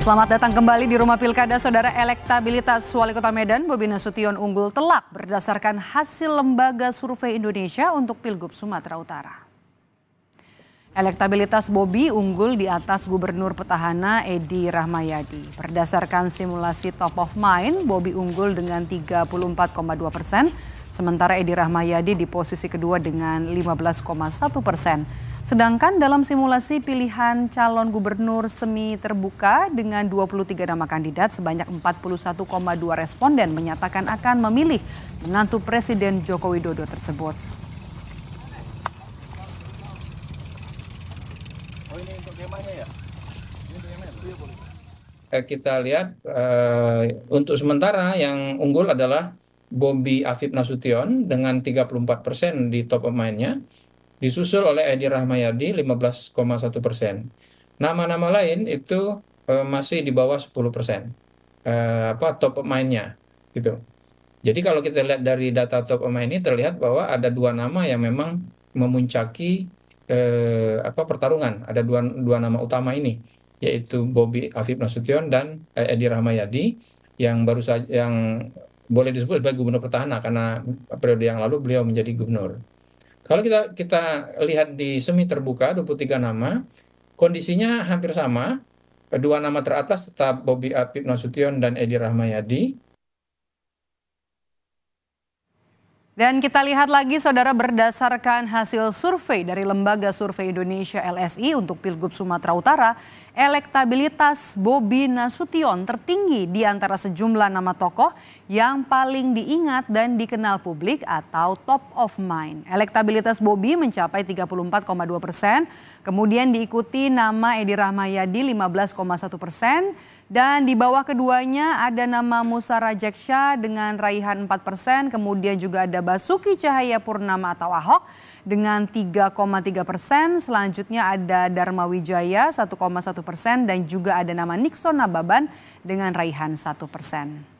Selamat datang kembali di rumah pilkada saudara elektabilitas Wali Kota Medan Bobi Nasution unggul telak berdasarkan hasil lembaga survei Indonesia untuk Pilgub Sumatera Utara. Elektabilitas Bobi unggul di atas Gubernur Petahana Edi Rahmayadi. Berdasarkan simulasi top of mind, Bobi unggul dengan 34,2 persen, sementara Edi Rahmayadi di posisi kedua dengan 15,1 persen. Sedangkan dalam simulasi pilihan calon gubernur semi terbuka dengan 23 nama kandidat sebanyak 41,2 responden menyatakan akan memilih menantu Presiden Joko Widodo tersebut. Oh, ya? oh, iya, eh, kita lihat uh, untuk sementara yang unggul adalah Bobby Afif Nasution dengan 34 persen di top of mind-nya disusul oleh Edi Rahmayadi 15,1 persen. Nama-nama lain itu eh, masih di bawah 10 persen eh, apa top of mind gitu. Jadi kalau kita lihat dari data top of mind ini terlihat bahwa ada dua nama yang memang memuncaki eh, apa pertarungan. Ada dua dua nama utama ini yaitu Bobby Afif Nasution dan eh, Edi Rahmayadi yang baru saja yang boleh disebut sebagai gubernur pertahanan karena periode yang lalu beliau menjadi gubernur. Kalau kita kita lihat di semi terbuka 23 nama, kondisinya hampir sama. Dua nama teratas tetap Bobby Apip Nasution dan Edi Rahmayadi Dan kita lihat lagi saudara berdasarkan hasil survei dari Lembaga Survei Indonesia LSI untuk Pilgub Sumatera Utara, elektabilitas Bobi Nasution tertinggi di antara sejumlah nama tokoh yang paling diingat dan dikenal publik atau top of mind. Elektabilitas Bobi mencapai 34,2 persen, kemudian diikuti nama Edi Rahmayadi 15,1 persen, dan di bawah keduanya ada nama Musa Rajeksha dengan raihan 4 persen. Kemudian juga ada Basuki Cahaya Purnama atau Ahok dengan 3,3 persen. Selanjutnya ada Dharma Wijaya 1,1 persen dan juga ada nama Nixon Nababan dengan raihan 1 persen.